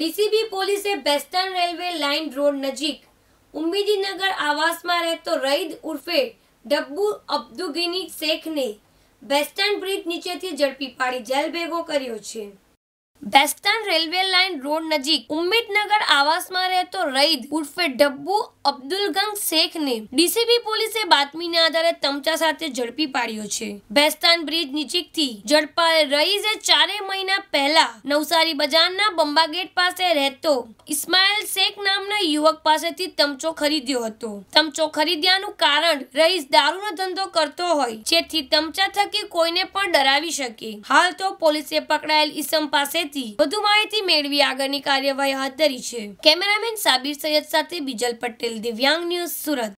DCB પોલીસે બેસ્ટર્ન railway line road નજીક ઉમ્મીદીનગર આવાસમાં રહેતો રઈદ ઉર્ફે ડબ્બુ અબ્દુગીની શેખને બેસ્ટર્ન બ્રિજ નીચેથી ઝડપી પાડી જેલ ભેગો કર્યો છે વેસ્ટર્ન રેલવે લાઇન રોડ નજીક ઉમ્મીદનગર આવાસમાં રહેતો રઈદ ઉર્ફે ડબ્બુ અબ્દુલ અબ્દુલગંગ શેખને ડીસીબી પોલીસે બાતમીના આધારે તમચા સાથે ઝડપી પાડ્યો છે બેસ્તાન બ્રિજ નજીકથી ઝડપાયેલ રઈઝે ચારે મહિના પહેલા નવસારી બજારના બંબા ગેટ પાસે રહેતો ઇસ્માઇલ શેખ નામના યુવક પાસેથી તમચો ખરીદ્યો હતો તમચો ખરીદ્યાનું કારણ રઈસ દારૂનો ધંધો કરતો હોય જેથી તમચા થકી કોઈને પણ ડરાવી શકે હાલ તો પોલીસે પકડાયેલ ઈસમ પાસે માહિતી વધુ માહિતી મેળવી આગળની કાર્યવાહી હાથ ધરી છે કેમેરામેન સાબિર સૈયદ સાથે બીજલ પટેલ દિવ્યાંગ ન્યૂઝ સુરત